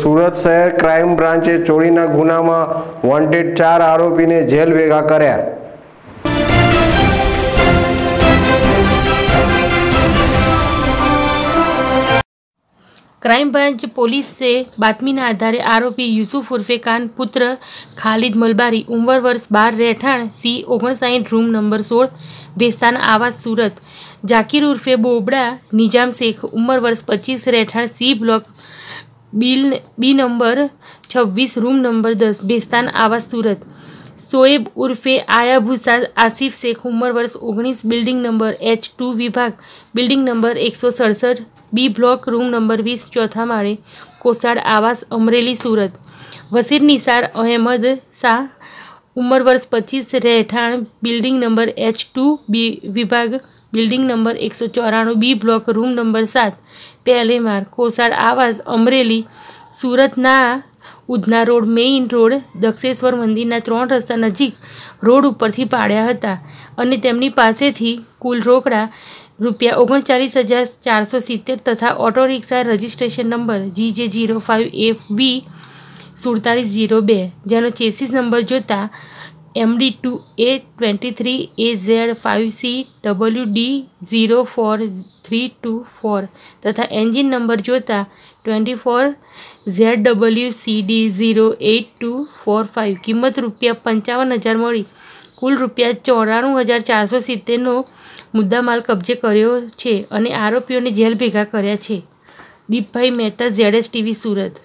સુરત શહેર ક્રાઇમ બ્રાન્ચે ચોરીના ગુનામાં વોન્ટેડ ચાર આરોપીને જેલ ભેગા કર્યા ક્રાઇમ બ્રાન્ચ પોલીસે બાતમીના આધારે આરોપી યુસુફ ઉર્ફે ખાન પુત્ર ખાલિદ મલબારી ઉંમર વર્ષ બાર રહેઠાણ સી ઓગણસાઠ રૂમ નંબર સોળ ભેસ્તાન આવાસ સુરત જાકીર ઉર્ફે બોબડા નિજામ શેખ ઉંમર વર્ષ પચીસ રહેઠાણ સી બ્લોક બિલ બી નંબર છવ્વીસ રૂમ નંબર દસ ભેસ્તાન આવાસ સુરત સોએબ ઉર્ફે આયાભૂસા આસિફ શેખ ઉંમર વર્ષ ઓગણીસ બિલ્ડિંગ નંબર એચ ટુ વિભાગ બિલ્ડિંગ નંબર એકસો સડસઠ બી બ્લોક રૂમ નંબર વીસ ચોથા માળે કોસાડ આવાસ અમરેલી સુરત વસીર નિસાર અહેમદ શાહ ઉંમર વર્ષ પચીસ રહેઠાણ building number H two B વિભાગ બિલ્ડિંગ નંબર એકસો ચોરાણું બી બ્લોક રૂમ નંબર સાત પહેલે માર કોસાડ આવાસ અમરેલી સુરતના Udhna road main road Daksheshwar મંદિરના ત્રણ રસ્તા નજીક રોડ ઉપરથી પાડ્યા હતા અને તેમની પાસેથી કુલ રોકડા રૂપિયા ઓગણચાલીસ હજાર ચારસો સિત્તેર તથા auto rickshaw registration number G J zero five F B સુડતાલીસ જીરો બે જેનો ચેસીસ નંબર જોતાં MD two A twenty three A Z five C W D zero four three two four તથા એન્જિન નંબર જોતાં twenty four Z W C D zero eight two four five કિંમત રૂપિયા પંચાવન હજાર મળી કુલ રૂપિયા ચોરાણું હજાર ચારસો સિત્તેરનો મુદ્દામાલ કબજે કર્યો છે અને આરોપીઓને જેલ ભેગા કર્યા છે Deepbhai Mehta Z S TV Surat